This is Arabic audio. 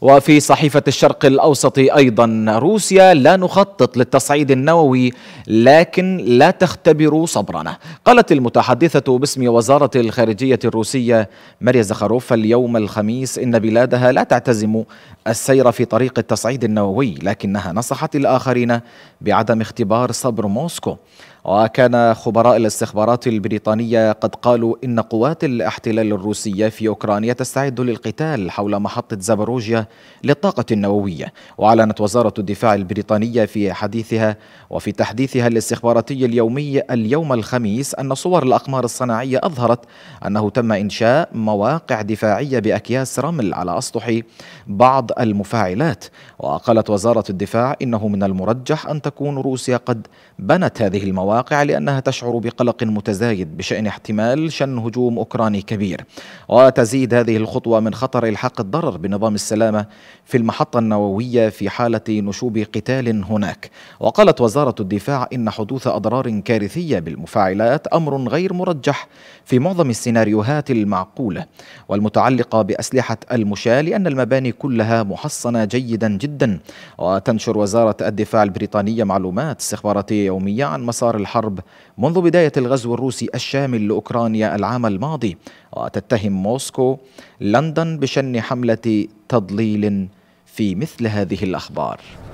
وفي صحيفة الشرق الأوسط أيضا روسيا لا نخطط للتصعيد النووي لكن لا تختبر صبرنا قالت المتحدثة باسم وزارة الخارجية الروسية ماريا زخاروفا اليوم الخميس إن بلادها لا تعتزم السير في طريق التصعيد النووي لكنها نصحت الآخرين بعدم اختبار صبر موسكو وكان خبراء الاستخبارات البريطانية قد قالوا إن قوات الاحتلال الروسية في أوكرانيا تستعد للقتال حول محطة زاباروجيا للطاقة النووية وأعلنت وزارة الدفاع البريطانية في حديثها وفي تحديثها الاستخباراتي اليومي اليوم الخميس أن صور الأقمار الصناعية أظهرت أنه تم إنشاء مواقع دفاعية بأكياس رمل على أسطح بعض المفاعلات وقالت وزارة الدفاع إنه من المرجح أن تكون روسيا قد بنت هذه المواقع الواقع لأنها تشعر بقلق متزايد بشأن احتمال شن هجوم أوكراني كبير وتزيد هذه الخطوة من خطر إلحاق الضرر بنظام السلامة في المحطة النووية في حالة نشوب قتال هناك وقالت وزارة الدفاع إن حدوث أضرار كارثية بالمفاعلات أمر غير مرجح في معظم السيناريوهات المعقولة والمتعلقة بأسلحة المشاة لأن المباني كلها محصنة جيدا جدا وتنشر وزارة الدفاع البريطانية معلومات استخباراتية يومية عن مسار الحرب منذ بداية الغزو الروسي الشامل لأوكرانيا العام الماضي وتتهم موسكو لندن بشن حملة تضليل في مثل هذه الأخبار